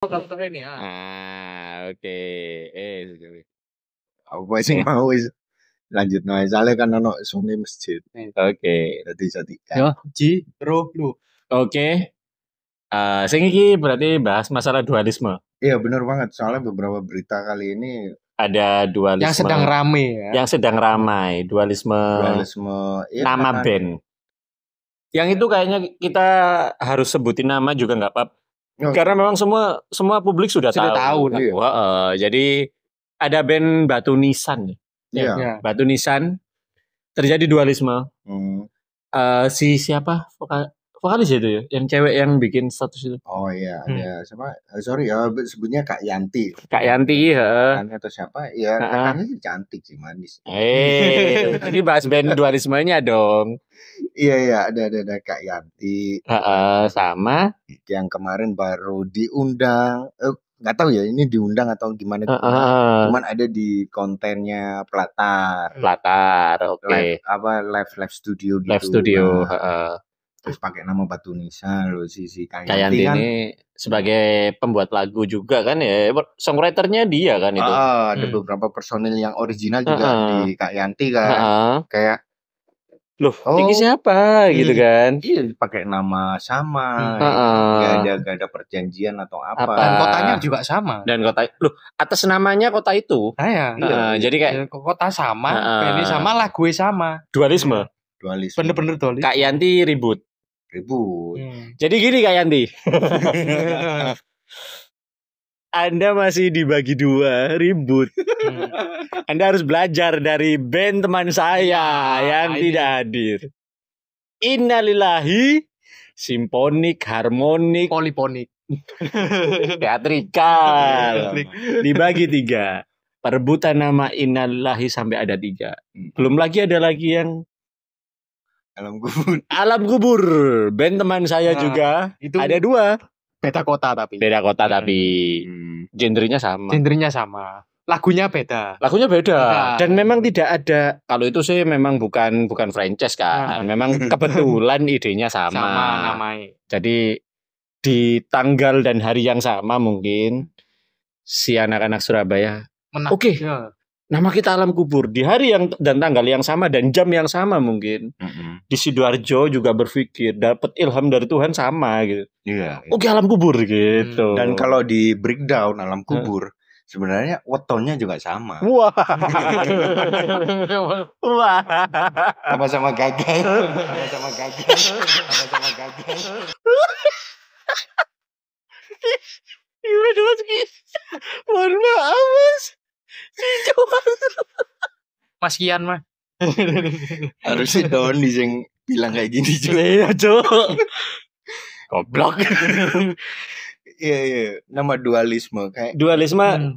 Contohnya oh, ini ah, Ah, oke. Okay. Eh, apa sih iya. mau is lanjut nih? soalnya kan ono sungai masjid oke nanti jadi kan. yo ji roh lu oke okay. uh, sing iki berarti bahas masalah dualisme iya benar banget soalnya beberapa berita kali ini ada dualisme yang sedang ramai ya. yang sedang ramai dualisme dualisme iya, nama kan band yang itu kayaknya kita harus sebutin nama juga nggak apa karena memang semua semua publik sudah, sudah tahu. tahu kan? iya. Wah, uh, jadi ada band Batu Nisan. Iya. Ya. Yeah. Batu Nisan terjadi dualisme. Hmm. Uh, si siapa? Vokal, vokalis itu ya yang cewek yang bikin status itu oh iya hmm. ya sama eh, sorry ya sebutnya kak Yanti kak Yanti ya Yanti atau siapa ya uh -huh. kakaknya cantik sih manis eh ini bahas band dualismenya dong iya iya ada ada, ada kak Yanti uh -uh, sama yang kemarin baru diundang eh, nggak tahu ya ini diundang atau gimana uh, uh, cuman ada di kontennya Platar Platar oke okay. live, apa live live studio gitu live studio nah, uh, terus ah. pakai nama Batu Nisa lo si si Kayanti, kan ini sebagai pembuat lagu juga kan ya songwriternya dia kan itu uh, ada hmm. beberapa personil yang original juga uh -huh. di Yanti kan uh -huh. kayak loh oh, ini siapa iya, gitu iya, kan iya pakai nama sama uh ya. gak ada gak ada perjanjian atau apa. apa dan kotanya juga sama dan kota loh atas namanya kota itu uh, iya, uh, jadi kayak ya, kota sama uh -huh. ini sama lagu sama dualisme dualisme bener-bener dualisme kak Yanti ribut ribut. Hmm. Jadi gini Kak Yanti. Anda masih dibagi dua ribut. Hmm. Anda harus belajar dari band teman saya iya, yang ini. tidak hadir. Innalillahi simponik, harmonik, poliponik, teatrikal. dibagi tiga. Perebutan nama Innalillahi sampai ada tiga. Hmm. Belum lagi ada lagi yang Alam kubur. Alam kubur. Band teman saya nah, juga. Itu ada dua. Beda kota tapi. Beda kota hmm. tapi hmm. gendernya sama. Gendernya sama. Lagunya beda. Lagunya beda. beda. Dan memang tidak ada. Kalau itu sih memang bukan bukan franchise kan. Nah. Memang kebetulan idenya sama. Sama namanya. Jadi di tanggal dan hari yang sama mungkin si anak-anak Surabaya. Oke. Okay. Iya nama kita alam kubur di hari yang dan tanggal yang sama dan jam yang sama mungkin mm-hmm. di sidoarjo juga berpikir dapat ilham dari Tuhan sama gitu. Iya. Yeah, Oke alam kubur gitu. Hmm. Dan kalau di breakdown alam kubur sebenarnya wetonnya juga sama. Wah. Wah. Sama-sama gagal. Sama-sama gagal. Sama-sama gagal. Gimana mas? Mohon maaf mas. Mas Kian mah. Harusnya Don di sing bilang kayak gini juga ya, Cok. Goblok. Iya, iya, nama dualisme kayak Dualisme hmm.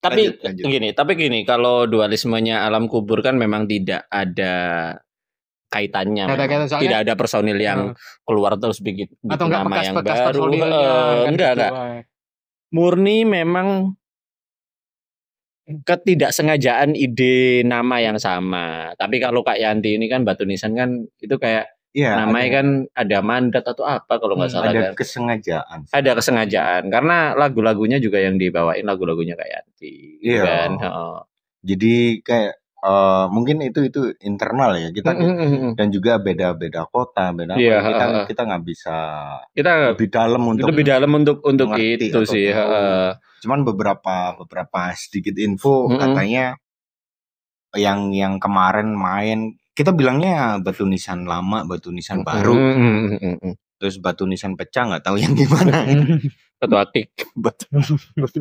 tapi lanjut, lanjut. gini, tapi gini, kalau dualismenya alam kubur kan memang tidak ada kaitannya kata, kata, soalnya, tidak ada personil yang hmm. keluar terus bikin, atau nama bekas, yang bekas baru uh, kan enggak gitu, enggak eh. murni memang ketidaksengajaan ide nama yang sama. Tapi kalau Kak Yanti ini kan batu nisan kan itu kayak ya, namanya ada, kan ada mandat atau apa kalau nggak hmm, salah ada kan. kesengajaan. Ada kesengajaan karena lagu-lagunya juga yang dibawain lagu-lagunya Kak Yanti. Iya. Kan? Oh. Jadi kayak uh, mungkin itu itu internal ya kita mm-hmm. dan juga beda-beda kota beda yeah, kota. kita kita nggak bisa kita lebih dalam untuk lebih dalam untuk untuk itu sih uh, cuman beberapa beberapa sedikit info mm-hmm. katanya yang yang kemarin main kita bilangnya batu nisan lama batu nisan baru mm-hmm. terus batu nisan pecah nggak tahu yang gimana batu atik batu, batu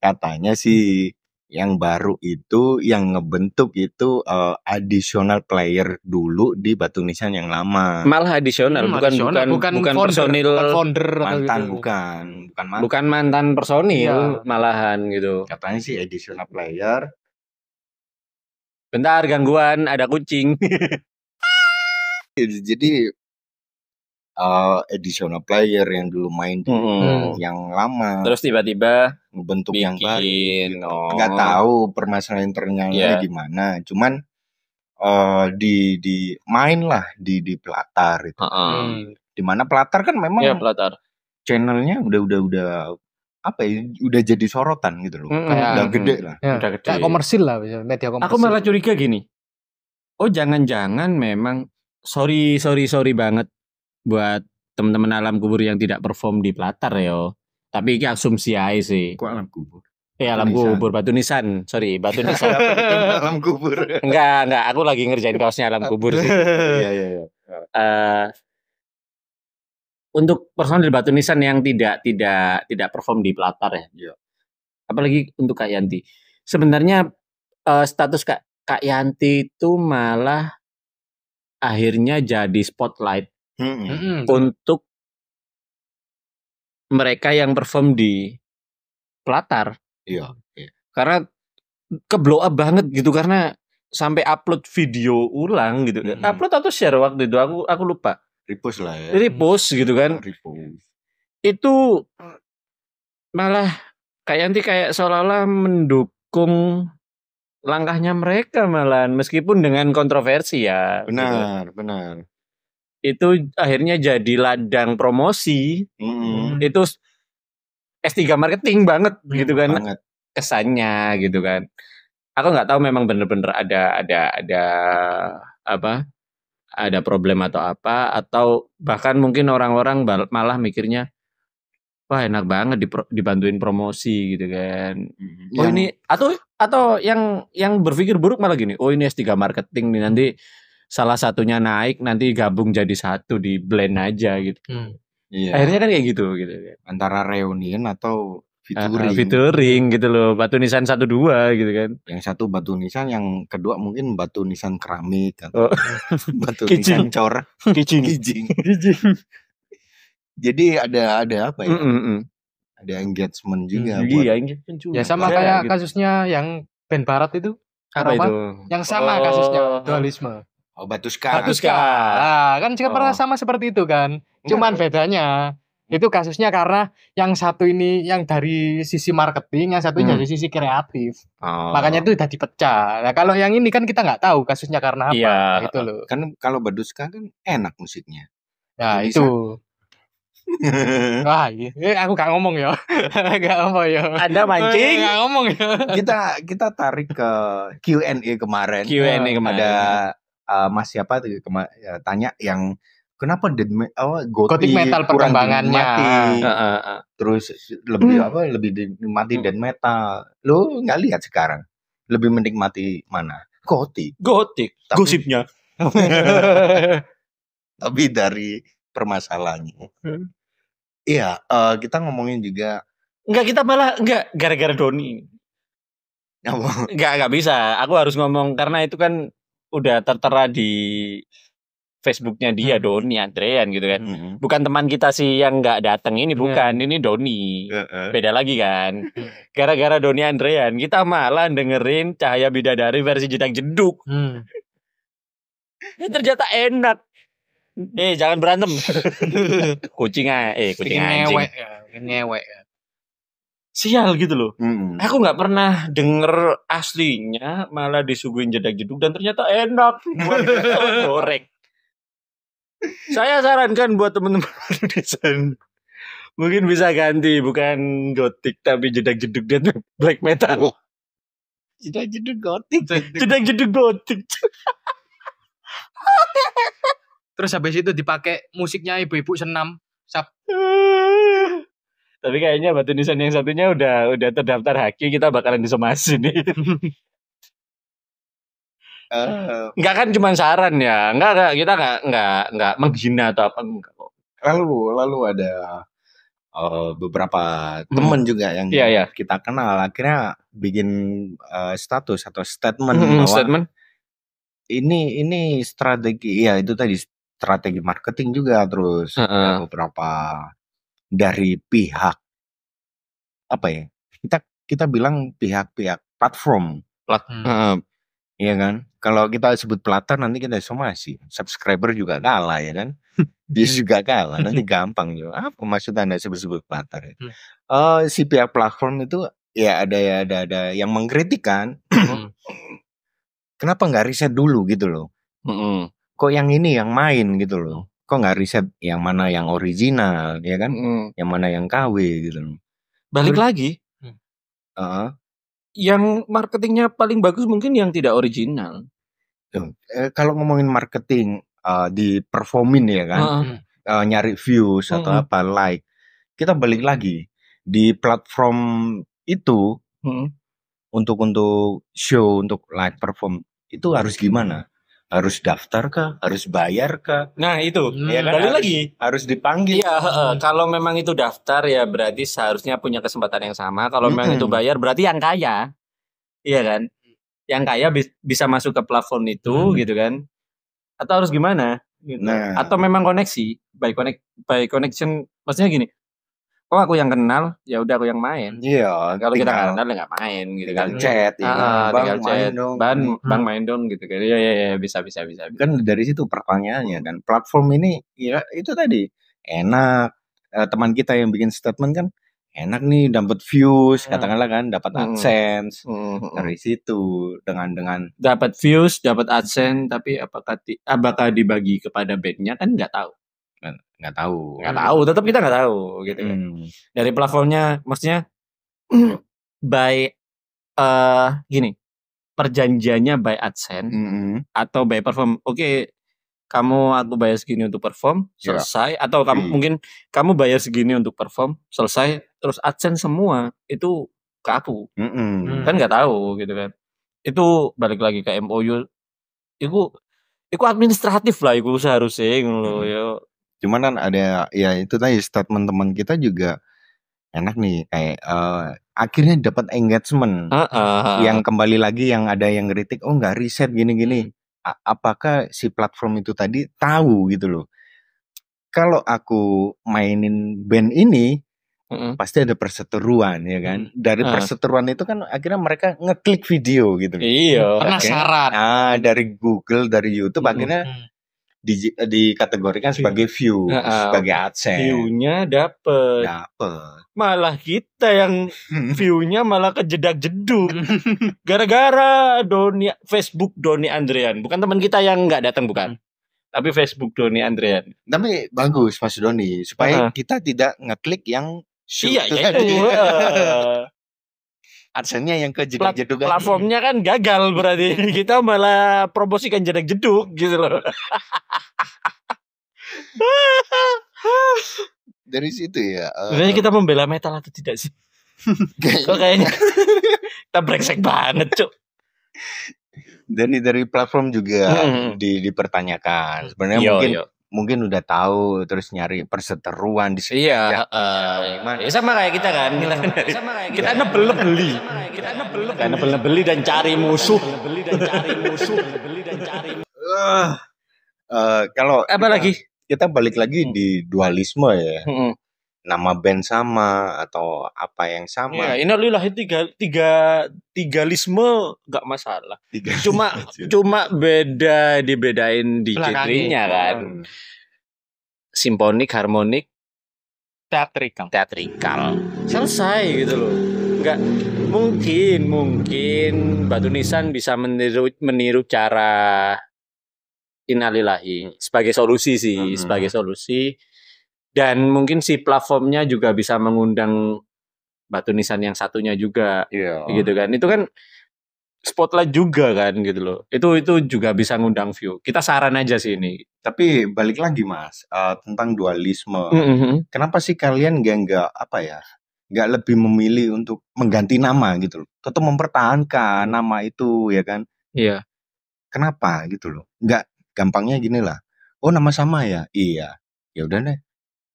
katanya sih yang baru itu yang ngebentuk itu uh, additional player dulu di batu nisan yang lama. Malah additional, hmm, bukan, additional. bukan bukan bukan founder, personil founder mantan gitu. bukan bukan mantan. bukan mantan personil ya. malahan gitu. Katanya sih additional player. Bentar gangguan ada kucing. Jadi uh, additional player yang dulu main hmm. yang lama terus tiba-tiba bentuk bikin, yang baru gitu. oh. nggak tahu permasalahan internalnya yeah. gimana cuman uh, di di main lah di di pelatar itu uh -uh. mana pelatar kan memang yeah, pelatar channelnya udah udah udah apa ya udah jadi sorotan gitu loh mm -hmm. udah iya. gede lah ya. udah gede kayak komersil lah media komersil aku malah curiga gini oh jangan-jangan memang sorry sorry sorry banget buat teman-teman alam kubur yang tidak perform di pelatar yo. Tapi ini asumsi aja sih. Kok alam kubur? Ya alam Nisan. kubur, batu nisan. Sorry, batu nisan. alam kubur. Enggak, enggak. Aku lagi ngerjain kaosnya alam kubur sih. Iya, iya, iya. Uh, untuk personil batu nisan yang tidak tidak tidak perform di pelatar ya. Iya. Apalagi untuk Kak Yanti. Sebenarnya uh, status Kak Kak Yanti itu malah akhirnya jadi spotlight Hmm. Untuk mereka yang perform di pelatar, Iya. Yeah. Karena keblow up banget gitu karena sampai upload video ulang gitu. Hmm. Upload atau share waktu itu aku aku lupa. Repost lah ya. Repost gitu kan. Repost. Itu malah kayak nanti kayak seolah-olah mendukung langkahnya mereka malahan meskipun dengan kontroversi ya. Benar, gitu. benar itu akhirnya jadi ladang promosi. Hmm. Itu S3 marketing banget hmm, gitu kan. Banget. Kesannya gitu kan. Aku nggak tahu memang bener-bener ada ada ada apa? Ada problem atau apa atau bahkan mungkin orang-orang malah mikirnya wah enak banget dibantuin promosi gitu kan. Hmm. Oh ini atau atau yang yang berpikir buruk malah gini, oh ini S3 marketing nih nanti salah satunya naik nanti gabung jadi satu di blend aja gitu. Hmm. Iya. Akhirnya kan kayak gitu gitu. Antara reunion atau featuring. Uh, featuring gitu loh. Batu nisan satu dua gitu kan. Yang satu batu nisan, yang kedua mungkin batu nisan keramik atau oh. batu nisan cor. Kijing. Kijing. Kijing. Jadi ada ada apa ya? Mm -mm. Ada engagement juga. Mm, buat... Iya, engagement juga. Ya sama kayak gitu. kasusnya yang band barat itu. Apa, itu? Yang sama oh. kasusnya dualisme. Oh batu Batushka. Nah, kan juga oh. pernah sama seperti itu kan. Cuman Enggak. bedanya hmm. itu kasusnya karena yang satu ini yang dari sisi marketing, yang satu hmm. dari sisi kreatif. Oh. Makanya itu udah dipecah. Nah, kalau yang ini kan kita nggak tahu kasusnya karena apa. Iya. Nah, itu loh. Kan kalau Baduska kan enak musiknya. Nah, Jadi itu. Wah, Wah, iya. eh, aku gak ngomong ya. gak ngomong ya. Ada mancing. gak ngomong ya. Kita kita tarik ke Q&A kemarin. Q&A eh, kemarin. Ada uh, Mas siapa kema, ya, tanya yang kenapa dead me oh, gotik, gothic metal perkembangannya uh, uh, uh. terus lebih hmm. apa lebih dinikmati hmm. dead metal lo nggak lihat sekarang lebih menikmati mana gothic gothic tapi, gosipnya tapi dari permasalahannya hmm. iya uh, kita ngomongin juga Enggak kita malah enggak gara-gara Doni Enggak enggak bisa. Aku harus ngomong karena itu kan udah tertera di Facebooknya dia hmm. Doni Andrean gitu kan. Hmm. Bukan teman kita sih yang nggak datang ini hmm. bukan, hmm. ini Doni. Uh Beda lagi kan. Hmm. Gara-gara Doni Andrean kita malah dengerin Cahaya Bidadari versi Jedang Jeduk. Hmm. Ini ternyata enak. Eh jangan berantem. kucingnya eh kucing, kucing anjing. Ngewek ya, ngewek ya sial gitu loh. Mm -hmm. Aku nggak pernah denger aslinya, malah disuguhin jedak jeduk dan ternyata enak buat goreng. Saya sarankan buat teman-teman desain mungkin bisa ganti bukan gotik tapi jedak jeduk dan black metal. Oh. Jedak jeduk gotik. Jedak jeduk gotik. Terus habis itu dipakai musiknya ibu-ibu senam. Sab tapi kayaknya batu nisan yang satunya udah udah terdaftar haki kita bakalan disomasi nih. Uh, nggak kan cuma saran ya, nggak nggak kita nggak nggak nggak menghina atau apa Lalu lalu ada uh, beberapa hmm. temen juga yang yeah, yeah. kita kenal akhirnya bikin uh, status atau statement hmm, hmm, bahwa statement. ini ini strategi ya itu tadi strategi marketing juga terus uh -uh. beberapa dari pihak apa ya? Kita kita bilang pihak-pihak platform. Plat hmm. Iya kan? Kalau kita sebut pelata nanti kita semua sih Subscriber juga kalah ya kan? Dia juga kalah. Nanti gampang juga. Apa maksud Anda sebut-sebut pelata? Ya? Hmm. Uh, si pihak platform itu ya ada ya ada ada yang mengkritik kan. Hmm. Kenapa nggak riset dulu gitu loh? -hmm. Kok yang ini yang main gitu loh? kok nggak riset yang mana yang original ya kan hmm. yang mana yang KW gitu balik Ber lagi uh, yang marketingnya paling bagus mungkin yang tidak original eh, kalau ngomongin marketing uh, eh, di performin ya kan uh. -huh. Uh, nyari views uh atau hmm. apa like kita balik lagi di platform itu -huh. Hmm. untuk untuk show untuk live perform itu harus gimana harus daftar kah, harus bayar kah? Nah itu, hmm. ya kan? lagi harus dipanggil. Iya, hmm. kalau memang itu daftar ya berarti seharusnya punya kesempatan yang sama. Kalau hmm. memang itu bayar berarti yang kaya, iya kan? Yang kaya bisa masuk ke platform itu hmm. gitu kan? Atau harus gimana? Gitu. Nah. Atau memang koneksi, by connect, by connection, maksudnya gini, oh aku yang kenal ya udah aku yang main iya kalau kita nggak kenal ya nggak main gitu kan chat ya, ah, bang, tinggal chat main dong. bang hmm. bang main dong gitu kan ya, iya, ya bisa bisa bisa kan dari situ pertanyaannya dan platform ini ya itu tadi enak eh, teman kita yang bikin statement kan enak nih dapat views hmm. katakanlah kan dapat hmm. adsense hmm, hmm. Hmm. dari situ dengan dengan dapat views dapat adsense tapi apakah di, apakah dibagi kepada bandnya kan nggak tahu nggak tahu nggak tahu tetap kita nggak tahu gitu kan hmm. dari platformnya maksudnya by uh, gini perjanjiannya by adsense -hmm. atau by perform oke okay, kamu aku bayar segini untuk perform ya. selesai yeah. atau kamu hmm. mungkin kamu bayar segini untuk perform selesai terus adsense semua itu ke aku -hmm. hmm. kan nggak tahu gitu kan itu balik lagi ke MOU itu itu administratif lah itu seharusnya hmm. ya cuman kan ada ya itu tadi statement teman kita juga enak nih kayak uh, akhirnya dapat engagement uh, uh, uh, yang kembali lagi yang ada yang kritik oh nggak riset gini-gini hmm. apakah si platform itu tadi tahu gitu loh kalau aku mainin band ini hmm pasti ada perseteruan ya kan hmm. dari uh. perseteruan itu kan akhirnya mereka ngeklik video gitu iya penasaran ah dari Google dari YouTube hmm akhirnya hmm di, eh, dikategorikan sebagai view, uh, sebagai adsense. View-nya dapet. Dapet. Malah kita yang view-nya malah kejedak jeduk. Gara-gara Doni Facebook Doni Andrian, bukan teman kita yang nggak datang bukan. Hmm. Tapi Facebook Doni Andrian. Tapi bagus Mas Doni supaya uh kita tidak ngeklik yang iya, iya, iya adsennya yang ke jeduk-jeduk platformnya kan gagal berarti kita malah promosikan jeduk-jeduk gitu loh dari situ ya uh... kita membela metal atau tidak sih kok kayaknya kita brengsek banget cuk dan dari platform juga hmm. di, dipertanyakan sebenarnya mungkin yo mungkin udah tahu terus nyari perseteruan di sini. Iya, ya, uh, ya, sama kayak kita kan. Kita, sama kayak kita, kita nebel beli. Kita nebel beli. Kita nebel beli dan cari musuh. Beli dan cari musuh. Beli dan cari. Ah, eh, kalau apa kita, lagi? Kita balik lagi hmm. di dualisme ya. -hmm nama band sama atau apa yang sama. Ya, inalilah tiga tiga tigalisme gak masalah. Tiga, cuma tiga. cuma beda dibedain di genrenya kan. Simfonik, harmonik, teatrikal. Teatrikal. Selesai gitu loh. Enggak mungkin mungkin Batu Nisan bisa meniru meniru cara Inalilahi sebagai solusi sih, hmm. sebagai solusi dan mungkin si platformnya juga bisa mengundang batu nisan yang satunya juga, yeah. gitu kan? Itu kan spotlight juga kan gitu loh. Itu itu juga bisa ngundang view. Kita saran aja sih ini. Tapi balik lagi mas uh, tentang dualisme. Mm -hmm. Kenapa sih kalian gak nggak apa ya? Nggak lebih memilih untuk mengganti nama gitu loh. Tetap mempertahankan nama itu ya kan? Iya. Yeah. Kenapa gitu loh? Nggak gampangnya gini lah. Oh nama sama ya? Iya. Ya udah deh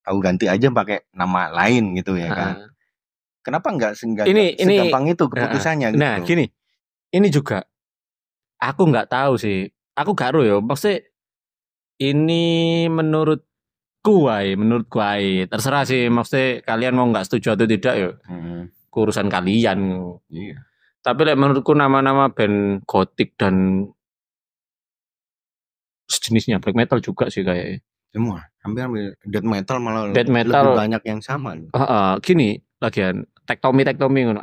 aku ganti aja pakai nama lain gitu ya kan. Hmm. Kenapa nggak sehingga ini, segampang gampang itu keputusannya Nah, gitu. Nah, gini. Ini juga aku nggak tahu sih. Aku garu ya. Maksudnya ini menurut kuai, menurut kuai. Terserah sih maksudnya kalian mau nggak setuju atau tidak ya. Hmm. Urusan kalian. Iya. Tapi like, menurutku nama-nama band gotik dan sejenisnya black metal juga sih kayaknya semua ah. hampir dead metal malah dead metal, lebih banyak yang sama loh. Uh, uh, kini lagian tektomi tektomi ngono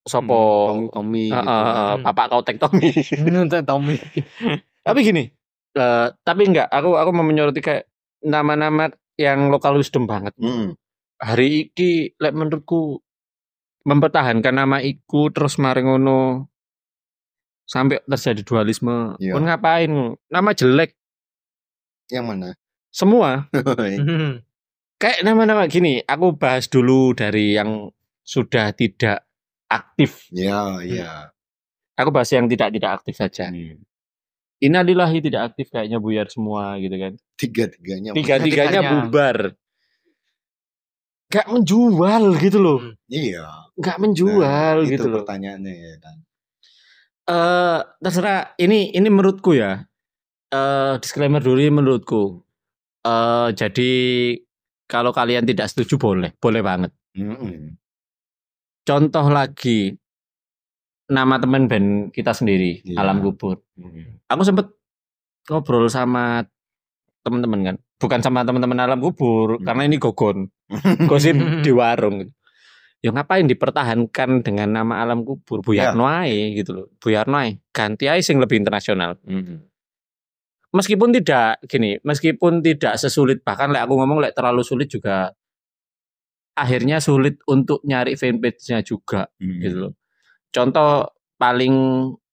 sopo hmm, tomi uh, gitu. uh, bapak kau tektomi hmm, tektomi tapi gini uh, tapi enggak aku aku mau menyoroti kayak nama-nama yang lokal wisdom banget hmm. hari ini lek menurutku mempertahankan nama iku terus maringono sampai terjadi dualisme iya. pun ngapain nama jelek yang mana semua. Iya. Hmm. Kayak nama-nama gini, aku bahas dulu dari yang sudah tidak aktif. Ya, ya. Aku bahas yang tidak tidak aktif saja. Hmm. Innalillahi tidak aktif kayaknya buyar semua gitu kan. Tiga-tiganya. Tiga-tiganya bubar. Gak menjual gitu loh. Hmm. Iya. Gak menjual nah, gitu itu loh. pertanyaannya ya kan. Uh, terserah ini ini menurutku ya. Uh, disclaimer dulu menurutku. Uh, jadi kalau kalian tidak setuju boleh, boleh banget. Mm -hmm. Contoh lagi nama teman band kita sendiri, yeah. Alam Kubur. Mm -hmm. Aku sempet ngobrol sama teman-teman kan, bukan sama teman-teman Alam Kubur, mm -hmm. karena ini gogon, gosip di warung. Ya ngapain dipertahankan dengan nama Alam Kubur, Bu Yarno yeah. Ya. gitu loh, Bu ganti aja yang lebih internasional. Mm -hmm meskipun tidak gini, meskipun tidak sesulit bahkan lek aku ngomong lek terlalu sulit juga akhirnya sulit untuk nyari fanpage-nya juga hmm. gitu loh. Contoh paling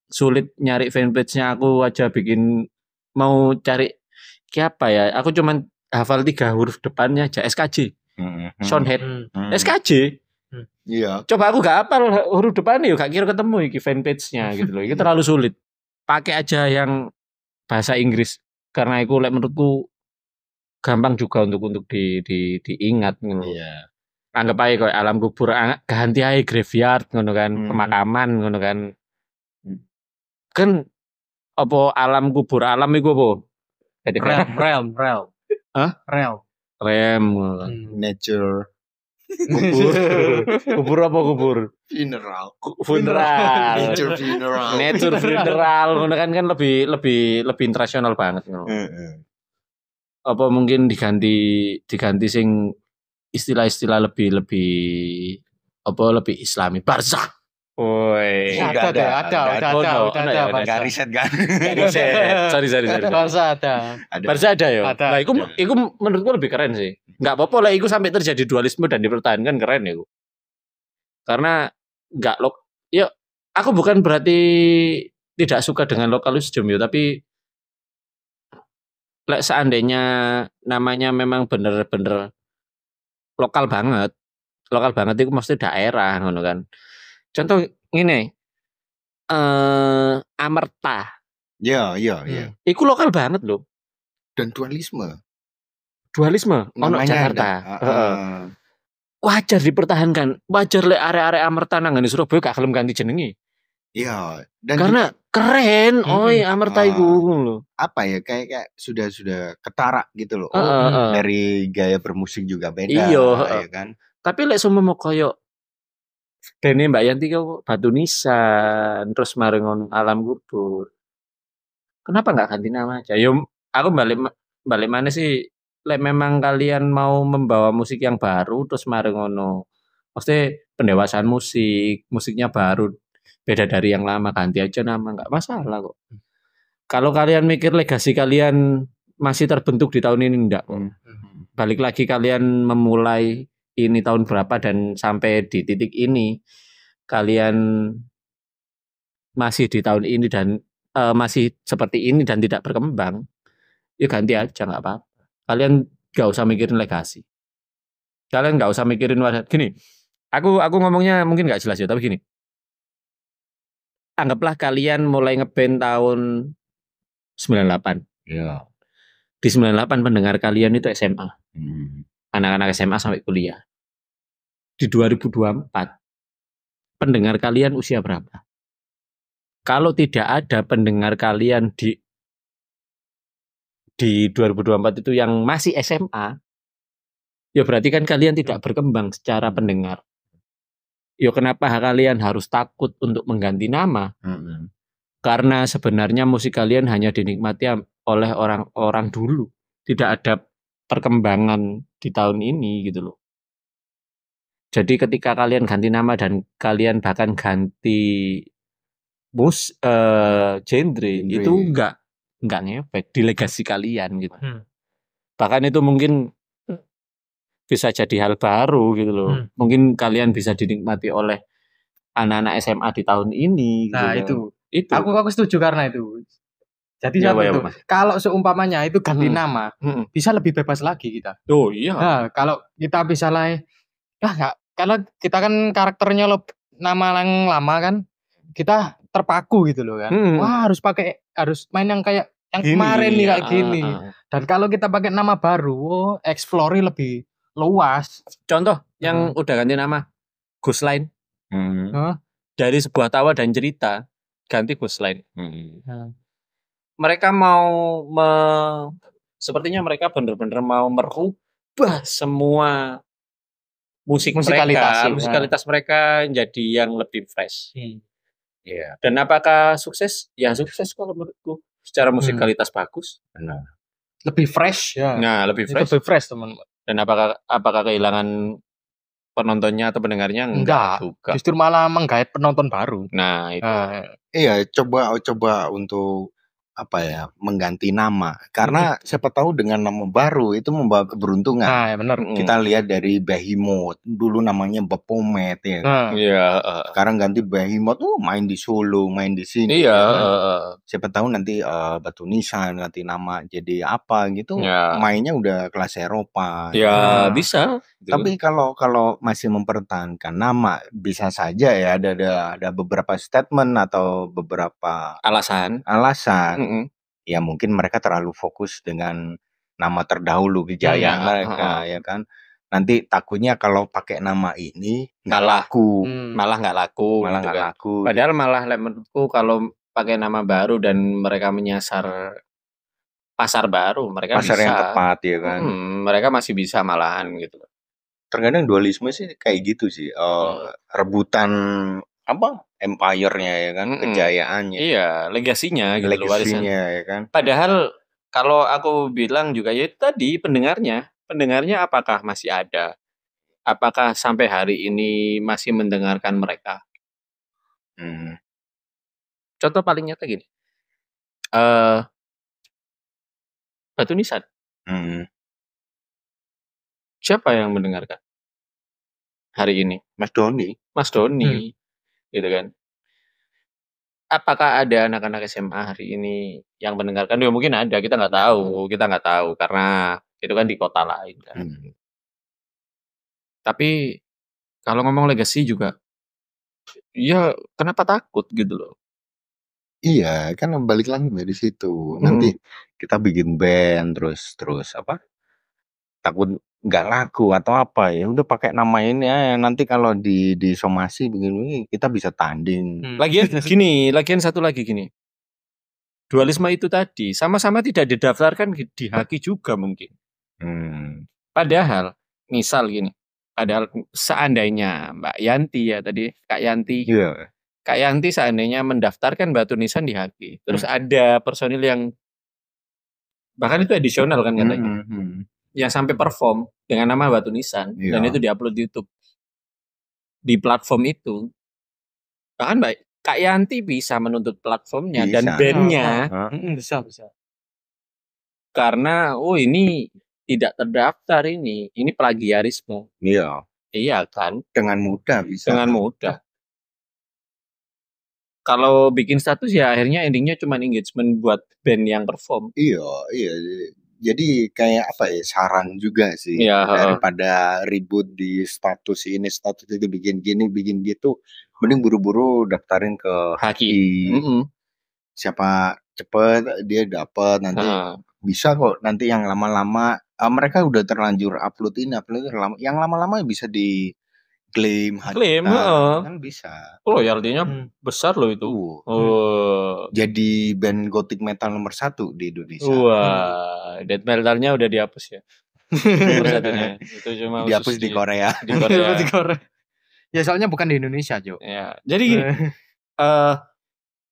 sulit nyari fanpage-nya aku aja bikin mau cari siapa ya? Aku cuman hafal tiga huruf depannya aja SKJ. Hmm. Head, Hmm. hmm. SKJ. Hmm. Iya. Hmm. Coba aku gak hafal huruf depannya yuk, gak kira ketemu iki fanpage-nya gitu loh. Itu terlalu sulit. Pakai aja yang bahasa Inggris karena itu, like, menurutku gampang juga untuk untuk di, di diingat ngono. Iya. Anggap aja kayak alam kubur ganti aja graveyard ngono kan, hmm. pemakaman ngono kan. Kan apa alam kubur alam iku apa? Jadi realm, realm, realm. Hah? Realm. Realm. Kan. Hmm, nature kubur kubur apa kubur funeral funeral nature funeral nature funeral kan kan lebih lebih lebih internasional banget ngono apa mungkin diganti diganti sing istilah-istilah lebih lebih apa lebih islami barzak. Woi, enggak ada, ada, ada, ada, ada, ada, enggak riset kan? riset. Sorry, sorry, sorry. Barca ada. Barca ada ya. Nah, itu itu menurutku lebih keren sih. Enggak apa-apa lah itu sampai terjadi dualisme dan dipertahankan keren ya. Karena enggak lo, ya aku bukan berarti tidak suka dengan lokalisme ya, tapi lek seandainya namanya memang bener-bener lokal banget. Lokal banget itu maksudnya daerah ngono kan. Contoh ini, Eh uh, Amerta. Ya, ya, ya. Hmm. Iya. Iku lokal banget loh. Dan dualisme. Dualisme ono Jakarta. Uh, uh. Wajar dipertahankan. Wajar lek area area Amerta nang Surabaya gak gelem ganti jenenge. Iya, dan karena di, keren, -hmm. oi Amerta uh, ah. loh. Apa ya kayak kayak sudah sudah ketara gitu loh. Uh, oh, uh, dari gaya bermusik juga beda iya, uh, kan. Tapi lek like, semua mau koyo Dene Mbak Yanti kok batu nisan, terus Maringon alam kubur. Kenapa nggak ganti nama aja? Yo aku balik balik mana sih lek memang kalian mau membawa musik yang baru terus Maringono, Pasti Maksudnya pendewasaan musik, musiknya baru beda dari yang lama ganti aja nama nggak masalah kok. Hmm. Kalau kalian mikir legasi kalian masih terbentuk di tahun ini enggak hmm. Balik lagi kalian memulai ini tahun berapa dan sampai di titik ini kalian masih di tahun ini dan uh, masih seperti ini dan tidak berkembang, ya ganti aja nggak apa-apa. Kalian nggak usah mikirin legasi. Kalian nggak usah mikirin wadah. Gini, aku aku ngomongnya mungkin nggak jelas ya, tapi gini. Anggaplah kalian mulai ngeband tahun 98. Ya. Di 98 pendengar kalian itu SMA. Hmm anak-anak SMA sampai kuliah. Di 2024, pendengar kalian usia berapa? Kalau tidak ada pendengar kalian di di 2024 itu yang masih SMA, ya berarti kan kalian tidak berkembang secara pendengar. Ya kenapa kalian harus takut untuk mengganti nama? Mm-hmm. Karena sebenarnya musik kalian hanya dinikmati oleh orang-orang dulu. Tidak ada perkembangan di tahun ini gitu loh. Jadi ketika kalian ganti nama dan kalian bahkan ganti bus uh, genre, genre itu enggak enggak ngefek di legasi kalian gitu. Hmm. Bahkan itu mungkin bisa jadi hal baru gitu loh. Hmm. Mungkin kalian bisa dinikmati oleh anak-anak SMA di tahun ini. Gitu nah gitu. itu, itu. Aku aku setuju karena itu. Jadi ya, ya, itu. Kalau seumpamanya itu ganti hmm. nama, hmm. bisa lebih bebas lagi kita. Oh iya. Nah, kalau kita bisa lah, nah, nggak. Karena kita kan karakternya lo nama yang lama kan, kita terpaku gitu loh kan. Hmm. Wah harus pakai harus main yang kayak yang gini, kemarin nih kayak ah, gini. Ah, ah. Dan kalau kita pakai nama baru, oh, explore lebih luas. Contoh yang hmm. udah ganti nama, Ghostline. Hmm. Huh? Dari sebuah tawa dan cerita ganti Ghostline. Hmm. Hmm mereka mau me, sepertinya mereka benar-benar mau merubah semua musik musikalitas mereka, musikalitas nah. mereka jadi yang lebih fresh. Hmm. Yeah. Dan apakah sukses? Ya sukses kalau menurutku secara hmm. musikalitas hmm. bagus. Nah. Lebih fresh ya. Nah, lebih fresh. Lebih fresh, teman. Dan apakah apakah kehilangan penontonnya atau pendengarnya enggak, enggak Justru malah menggait penonton baru. Nah, itu. Uh, iya, coba coba untuk apa ya mengganti nama karena hmm. siapa tahu dengan nama baru itu membawa keberuntungan. Nah, ya benar. Hmm. Kita lihat dari Behemoth dulu namanya Bepomet ya. Nah, iya, Sekarang ganti Behemoth, uh, oh main di Solo, main di sini. Iya, kan? siapa tahu nanti uh, Batu Nisan nanti nama jadi apa gitu. Ya. Mainnya udah kelas Eropa. Ya, ya. bisa. Ah. Gitu. Tapi kalau kalau masih mempertahankan nama bisa saja ya ada ada, ada beberapa statement atau beberapa alasan. Alasan -hmm. Ya mungkin mereka terlalu fokus dengan nama terdahulu kejayaan mereka, ya kan. Nanti takutnya kalau pakai nama ini nggak laku, hmm. malah nggak laku malah gitu kan. laku Padahal malah menurutku kalau pakai nama baru dan mereka menyasar pasar baru, mereka Pasar bisa. yang tepat ya kan. hmm, mereka masih bisa malahan gitu loh. Terkadang dualisme sih kayak gitu sih, oh, hmm. rebutan apa empire-nya ya kan, hmm kejayaannya. Iya, legasinya gitu legasinya, warisan. ya kan. Padahal kalau aku bilang juga ya tadi pendengarnya, pendengarnya apakah masih ada? Apakah sampai hari ini masih mendengarkan mereka? Hmm. Contoh paling nyata gini. uh, Batu Nisan. Hmm. Siapa yang mendengarkan hari ini? Mas Doni. Mas Doni. Hmm gitu kan apakah ada anak-anak SMA hari ini yang mendengarkan? Ya mungkin ada, kita nggak tahu, kita nggak tahu karena itu kan di kota lain kan. Hmm. Tapi kalau ngomong legacy juga, ya kenapa takut gitu loh? Iya, kan balik lagi dari situ. Nanti kita bikin band terus terus apa? Takut nggak laku atau apa ya udah pakai nama ini eh, nanti kalau di di somasi begini kita bisa tanding hmm. lagian gini lagian satu lagi gini dualisme itu tadi sama-sama tidak didaftarkan di haki juga mungkin hmm. padahal misal gini padahal seandainya Mbak Yanti ya tadi Kak Yanti yeah. Kak Yanti seandainya mendaftarkan batu nisan di haki terus hmm. ada personil yang bahkan itu edisional kan hmm, katanya hmm. hmm yang sampai perform dengan nama Batu Nisan yeah. dan itu diupload di YouTube di platform itu bahkan baik Kak Yanti bisa menuntut platformnya bisa. dan bandnya bisa bisa karena oh ini tidak terdaftar ini ini plagiarisme iya iya kan dengan mudah bisa dengan mudah kalau bikin status ya akhirnya endingnya cuma engagement buat band yang perform iya iya, iya jadi kayak apa ya saran juga sih ya, daripada ribut di status ini status itu bikin gini bikin gitu mending buru-buru daftarin ke haki mm -hmm. siapa cepet dia dapat nanti ha. bisa kok nanti yang lama-lama uh, mereka udah terlanjur upload ini upload ini, yang lama-lama bisa di klaim klaim uh, kan bisa oh, loyaltinya hmm. besar loh itu uh, uh. jadi band gotik metal nomor satu di Indonesia wah hmm. death metalnya udah dihapus ya itu cuma dihapus di, di Korea di Korea. di Korea ya soalnya bukan di Indonesia Jo ya jadi gini uh,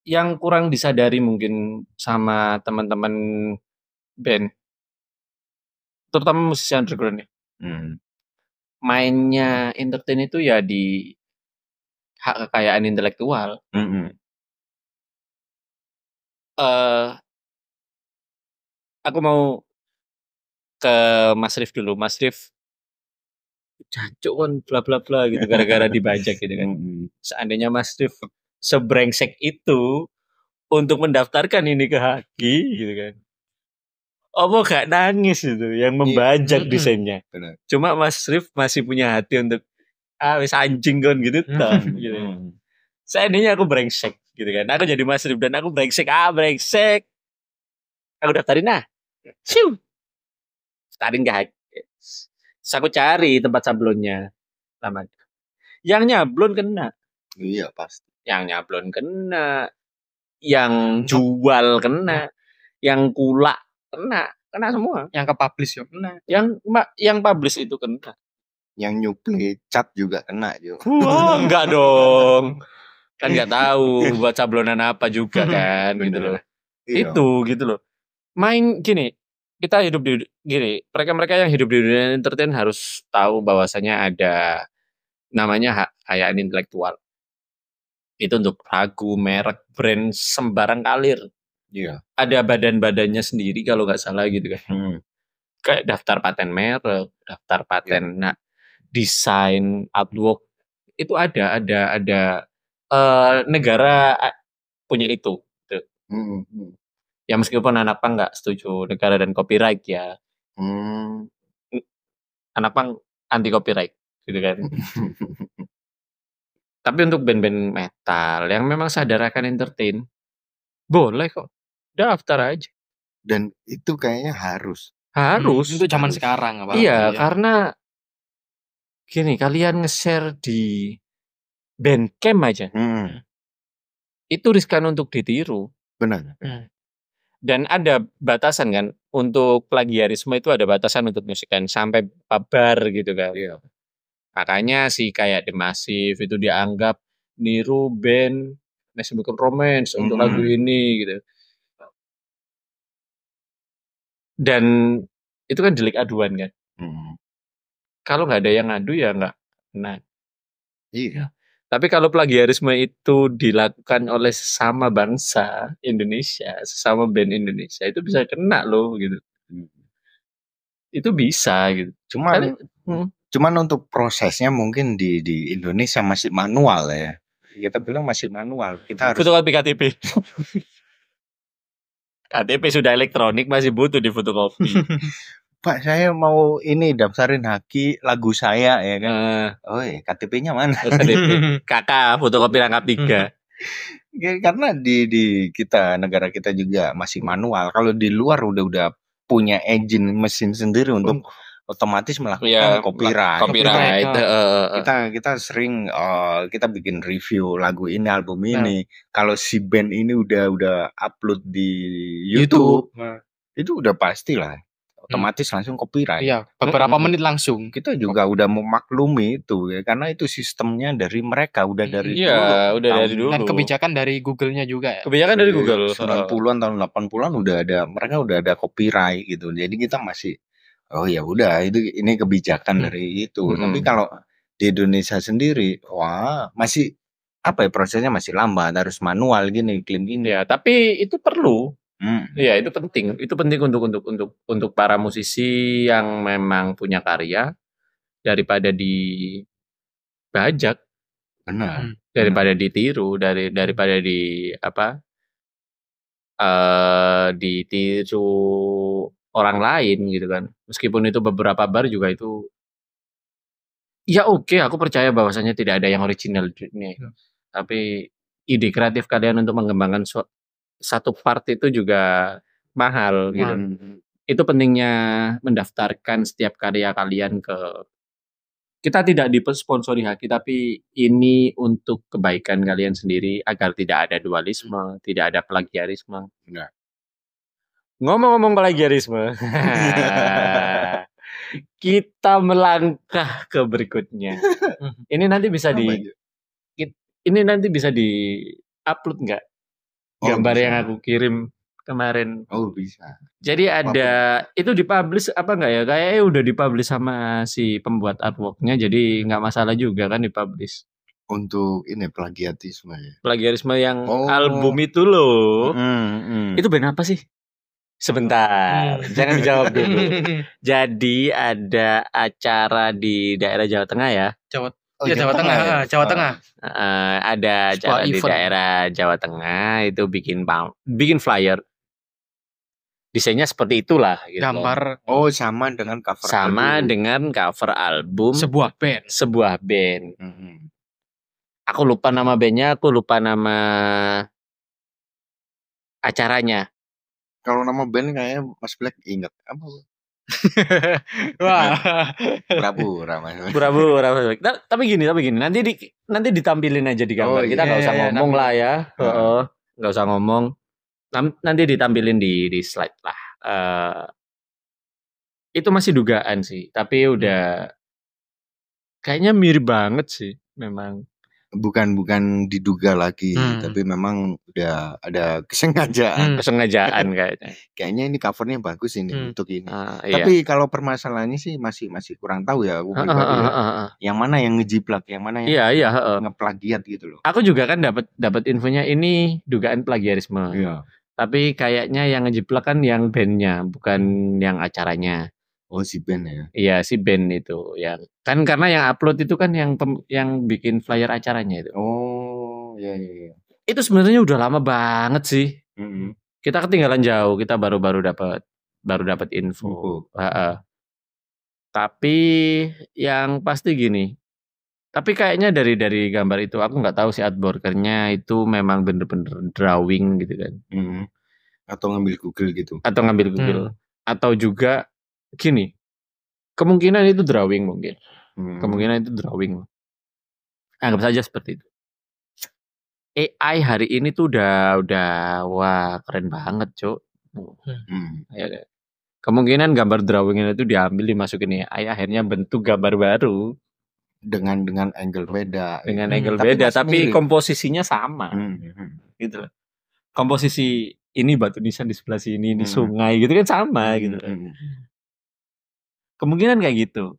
yang kurang disadari mungkin sama teman-teman band terutama musisi underground nih ya. hmm mainnya entertain itu ya di hak kekayaan intelektual. Mm -hmm. uh, aku mau ke Mas Rif dulu. Mas Rif cacuk kan bla bla bla gitu gara-gara dibajak gitu kan. Seandainya Mas Rif sebrengsek itu untuk mendaftarkan ini ke Haki gitu kan mau gak nangis itu yang iya. membajak desainnya. Benar. Cuma Mas Rif masih punya hati untuk ah wis anjing kon gitu toh gitu. Seandainya aku brengsek gitu kan. Aku jadi Mas Rif dan aku brengsek ah brengsek. Aku daftarin nah, Siu. Daftarin gak Terus aku cari tempat sablonnya. Lama. Yang nyablon kena. Iya pasti. Yang nyablon kena. Yang jual kena. Nah. Yang kulak kena kena semua yang ke publish yo ya kena yang yang publish itu kena yang nyuplai cat juga kena yo oh, enggak dong kan nggak tahu buat cablonan apa juga hmm. kan gitu loh iya. itu gitu loh main gini kita hidup di gini mereka-mereka yang hidup di dunia entertain harus tahu bahwasanya ada namanya hak kayak intelektual itu untuk ragu merek brand sembarang kalir Iya. Ada badan-badannya sendiri kalau nggak salah gitu kan. Hmm. Kayak daftar paten merek, daftar paten yeah. nah desain artwork itu ada ada ada uh, negara eh, punya itu. Gitu. Hmm. Ya meskipun anak pang nggak setuju negara dan copyright ya. Hmm. anak pang anti copyright gitu kan. Tapi untuk band-band metal yang memang sadar akan entertain, boleh kok daftar aja dan itu kayaknya harus harus hmm, itu zaman harus. sekarang apa iya ya. karena gini kalian nge-share di bandcamp aja hmm. itu riskan untuk ditiru benar hmm. dan ada batasan kan untuk plagiarisme itu ada batasan untuk musik kan sampai pabar gitu kan iya. makanya sih kayak demasif itu dianggap niru band Mexican Romance mm -hmm. untuk lagu hmm. ini gitu dan itu kan delik aduan kan hmm. kalau nggak ada yang ngadu ya nggak nah iya tapi kalau plagiarisme itu dilakukan oleh sesama bangsa Indonesia, sesama band Indonesia itu bisa hmm. kena loh gitu. Hmm. Itu bisa gitu. Cuman hmm. cuman untuk prosesnya mungkin di di Indonesia masih manual ya. Kita bilang masih manual. Kita harus Kutukan PKTP. KTP sudah elektronik masih butuh di fotokopi. Pak saya mau ini daftarin haki lagu saya ya kan. Uh, oh iya, KTP-nya mana? KTP. Kakak fotokopi rangkap tiga. Karena di di kita negara kita juga masih manual. Kalau di luar udah udah punya engine mesin sendiri untuk oh otomatis melakukan ya, copyright. Copyright. Kita, eh, eh, eh. kita kita sering uh, kita bikin review lagu ini, album iya. ini. Nah. Kalau si band ini udah udah upload di YouTube, Nah. itu udah pastilah otomatis hmm. langsung copyright. Iya, beberapa menit langsung. Kita juga udah memaklumi itu ya, karena itu sistemnya dari mereka udah dari Iya, dulu, udah dari dulu. Dan kebijakan dari Google-nya juga ya. Kebijakan dari Google. 90-an tahun 80-an udah ada mereka udah ada copyright gitu. Jadi kita masih oh ya udah itu ini kebijakan hmm. dari itu hmm. tapi kalau di Indonesia sendiri wah masih apa ya prosesnya masih lambat harus manual gini klaim gini ya tapi itu perlu hmm. ya itu penting itu penting untuk untuk untuk untuk para musisi yang memang punya karya daripada dibajak bajak hmm. benar daripada benar. ditiru dari daripada di apa uh, ditiru orang lain gitu kan. Meskipun itu beberapa bar juga itu ya oke okay, aku percaya bahwasanya tidak ada yang original di hmm. tapi ide kreatif kalian untuk mengembangkan su- satu part itu juga mahal gitu itu pentingnya mendaftarkan setiap karya kalian ke kita tidak disponsori haki tapi ini untuk kebaikan kalian sendiri agar tidak ada dualisme hmm. tidak ada plagiarisme Enggak. Ngomong-ngomong plagiarisme. kita melangkah ke berikutnya. Ini nanti bisa di ini nanti bisa di upload nggak oh, gambar oh, yang aku kirim kemarin. Oh bisa. Jadi ada Public. itu dipublish apa nggak ya? Kayaknya udah dipublish sama si pembuat artworknya, jadi nggak masalah juga kan dipublish. Untuk ini plagiatisme ya. Plagiarisme yang oh. album itu loh. Mm, mm. Itu band apa sih? Sebentar, hmm. jangan dijawab dulu. Hmm. Jadi ada acara di daerah Jawa Tengah ya? Jawa Oh, ya, Jawa, Tengah, Tengah ya? Ah, Jawa oh, Tengah. Uh, ada acara di daerah Jawa Tengah itu bikin bikin flyer. Desainnya seperti itulah gitu. Gambar oh sama dengan cover sama album. dengan cover album sebuah band. Sebuah band. Hmm. Aku lupa nama bandnya, aku lupa nama acaranya kalau nama band kayaknya Mas Black inget apa Wah. pura-pura Mas. Brabura Mas. Nah, tapi gini, tapi gini. Nanti di nanti ditampilin aja di oh, gambar. Oh, kita iya, nggak iya, usah iya, iya. ngomong iya. lah ya. Nah. Heeh. Uh, nggak usah ngomong. Nanti ditampilin di di slide lah. Uh, itu masih dugaan sih, tapi udah hmm. kayaknya mirip banget sih memang bukan bukan diduga lagi hmm. tapi memang udah ada kesengajaan hmm, kesengajaan kayaknya kayaknya ini covernya bagus ini hmm. untuk ini uh, iya. tapi kalau permasalahannya sih masih masih kurang tahu ya aku uh, uh, uh, uh, uh. yang mana yang ngejiplak yang mana yang yeah, yeah, uh, uh. ngeplagiat gitu loh aku juga kan dapat dapat infonya ini dugaan plagiarisme yeah. tapi kayaknya yang ngejiplak kan yang bandnya bukan yang acaranya Oh si Ben ya? Iya si Ben itu ya kan karena yang upload itu kan yang pem, yang bikin flyer acaranya itu. Oh iya iya. iya. Itu sebenarnya udah lama banget sih. Mm -hmm. Kita ketinggalan jauh. Kita baru-baru dapat baru dapat info. Uh -huh. ha -ha. Tapi yang pasti gini. Tapi kayaknya dari dari gambar itu aku nggak tahu si adborkernya itu memang bener-bener drawing gitu kan. Mm -hmm. Atau ngambil Google gitu. Atau ngambil Google. Mm. Atau juga gini kemungkinan itu drawing mungkin hmm. kemungkinan itu drawing anggap saja seperti itu AI hari ini tuh udah udah wah keren banget cok hmm. hmm. Iya kan? kemungkinan gambar drawing itu diambil dimasukin AI akhirnya bentuk gambar baru dengan dengan angle beda dengan hmm, angle tapi beda tapi tapi komposisinya sama hmm. hmm. gitu komposisi ini batu nisan di sebelah sini ini hmm. sungai gitu kan sama gitu Hmm. Kemungkinan kayak gitu.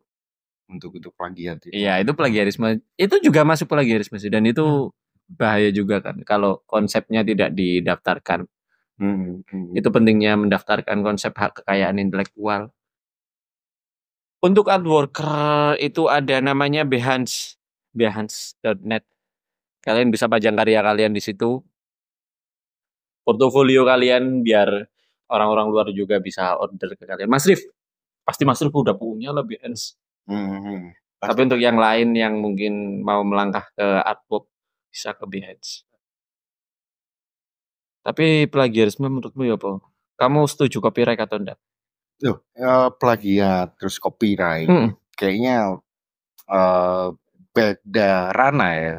Untuk untuk plagiat. Ya. Iya, itu hmm. plagiarisme. Itu juga masuk plagiarisme dan itu hmm. bahaya juga kan kalau konsepnya tidak didaftarkan. Hmm, hmm, hmm. Itu pentingnya mendaftarkan konsep hak kekayaan intelektual. Untuk adworker itu ada namanya Behance, behance.net. Kalian bisa pajang karya kalian di situ. Portofolio kalian biar orang-orang luar juga bisa order ke kalian. Mas Rif, pasti masuk udah punya lebih Mm Hmm, Tapi untuk yang lain yang mungkin mau melangkah ke pop bisa ke Behance. Tapi plagiarisme menurutmu ya apa? Kamu setuju copyright atau enggak? Loh, eh, plagiat terus copyright. Hmm. Kayaknya uh, beda ranah ya.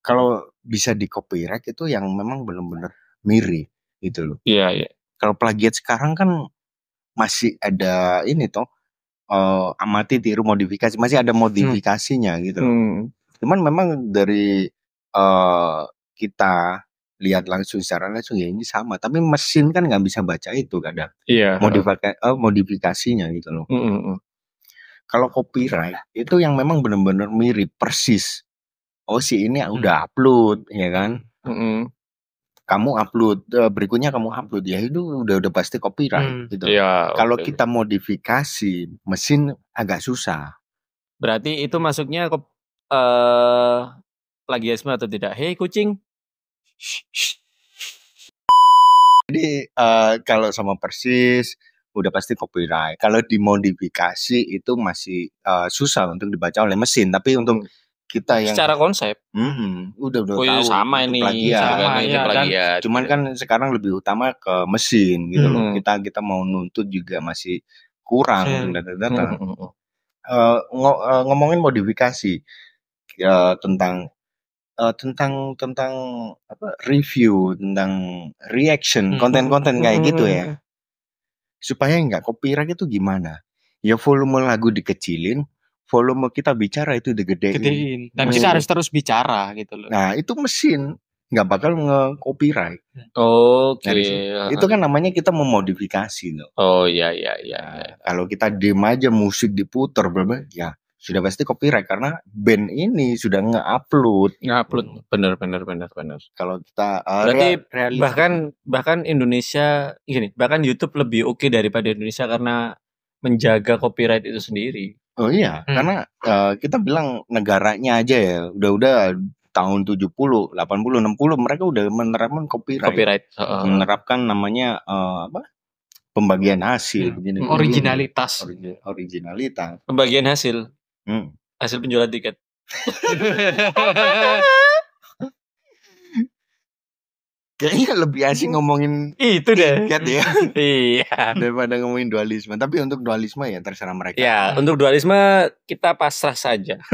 Kalau bisa di copyright itu yang memang benar-benar mirip gitu loh. Iya, yeah, iya. Yeah. Kalau plagiat sekarang kan masih ada ini toh uh, amati tiru modifikasi masih ada hmm. modifikasinya hmm. gitu hmm. cuman memang dari uh, kita lihat langsung secara langsung ya ini sama tapi mesin kan nggak bisa baca itu kadang iya Modifika uh, modifikasinya gitu loh mm -hmm. kalau copyright itu yang memang benar-benar mirip persis oh si ini udah hmm. upload ya kan -hmm kamu upload eh, berikutnya kamu upload ya itu udah udah pasti copyright hmm, gitu. Ya, Kalau okay. kita modifikasi mesin agak susah. Berarti itu masuknya ke uh, eh, plagiasme atau tidak? Hei kucing. Jadi uh, kalau sama persis udah pasti copyright. Kalau dimodifikasi itu masih uh, susah untuk dibaca oleh mesin, tapi untuk hmm kita yang secara konsep mm, -hmm. udah udah oh, iya, tahu gitu, sama ini plagiat, sama, sama ini ya, plagiat. Kan? cuman kan sekarang lebih utama ke mesin gitu hmm. loh mhm. kita kita mau nuntut juga masih kurang hmm. dan data hmm. uh, ngomongin modifikasi uh, tentang uh, tentang tentang apa review tentang reaction mhm. konten-konten hmm. kayak hmm. gitu mhm, ya supaya nggak copyright itu gimana ya volume lagu dikecilin volume kita bicara itu digedein. Gedein. Dan mesin. kita harus terus bicara gitu loh. Nah, itu mesin nggak bakal nge-copyright. Oke. Okay. Nah, itu kan namanya kita memodifikasi loh. Oh iya iya iya. Nah, iya. kalau kita diem aja musik diputer berapa ya sudah pasti copyright karena band ini sudah nge-upload. Nge-upload. benar benar. benar benar. Kalau kita uh, berarti real, bahkan bahkan Indonesia gini, bahkan YouTube lebih oke okay daripada Indonesia karena menjaga copyright itu sendiri. Oh iya, hmm. karena uh, kita bilang negaranya aja ya, udah-udah tahun 70, 80, 60 mereka udah menerapkan copyright. Copyright. Uh, menerapkan namanya uh, apa? Pembagian hasil hmm. begini, hmm, Originalitas. Orig originalitas. Pembagian hasil. Hmm. Hasil penjualan tiket. kayaknya lebih asing iya. ngomongin itu deh tiket ya iya daripada ngomongin dualisme tapi untuk dualisme ya terserah mereka ya untuk dualisme kita pasrah saja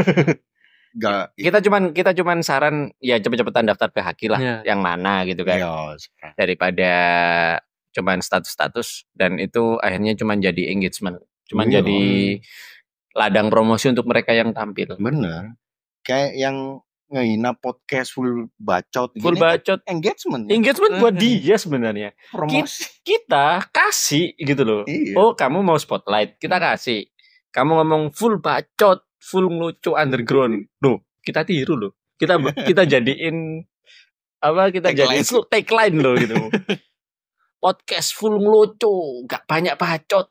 Gak, iya. kita cuman kita cuman saran ya cepet-cepetan daftar PHK lah ya. yang mana gitu kan Yo, iya, daripada cuman status-status dan itu akhirnya cuman jadi engagement cuman jadi ladang promosi untuk mereka yang tampil bener kayak yang ngehina podcast full bacot full gini, bacot engagement ya? engagement buat hmm. dia sebenarnya promosi kita, kasih gitu loh iya. oh kamu mau spotlight kita kasih kamu ngomong full bacot full lucu underground loh kita tiru loh kita kita jadiin apa kita take jadiin line. tagline loh gitu podcast full lucu gak banyak bacot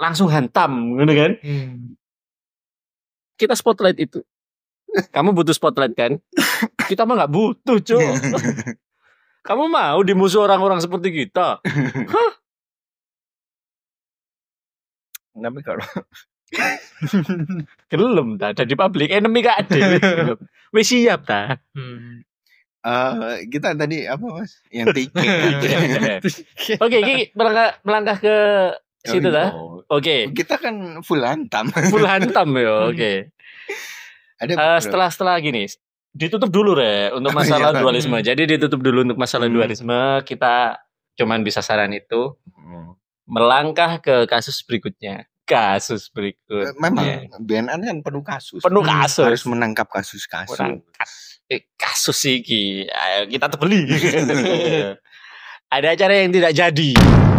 langsung hantam gitu kan hmm. kita spotlight itu kamu butuh spotlight kan? Kita mah gak butuh, cuy. Kamu mau dimusuh orang-orang seperti kita? Hah? kalau Gelem dah jadi publik enemy kak ada. Wis siap ta. Hmm. Eh, kita tadi apa mas? Yang tiket. Oke, okay, melangkah melangkah ke situ oh, dah. Iya. Oke. Okay. Kita kan full hantam. full hantam ya, hmm. oke. Okay. Ada uh, setelah setelah gini, ditutup dulu re untuk oh, masalah oh, iya, dualisme. Hmm. Jadi ditutup dulu untuk masalah hmm. dualisme. Kita cuman bisa saran itu hmm. melangkah ke kasus berikutnya. Kasus berikut, eh, Memang ya. BNN kan penuh kasus. Penuh hmm, kasus. Harus menangkap kasus-kasus. kasus sih eh, ki. kita tebeli. Ada acara yang tidak jadi.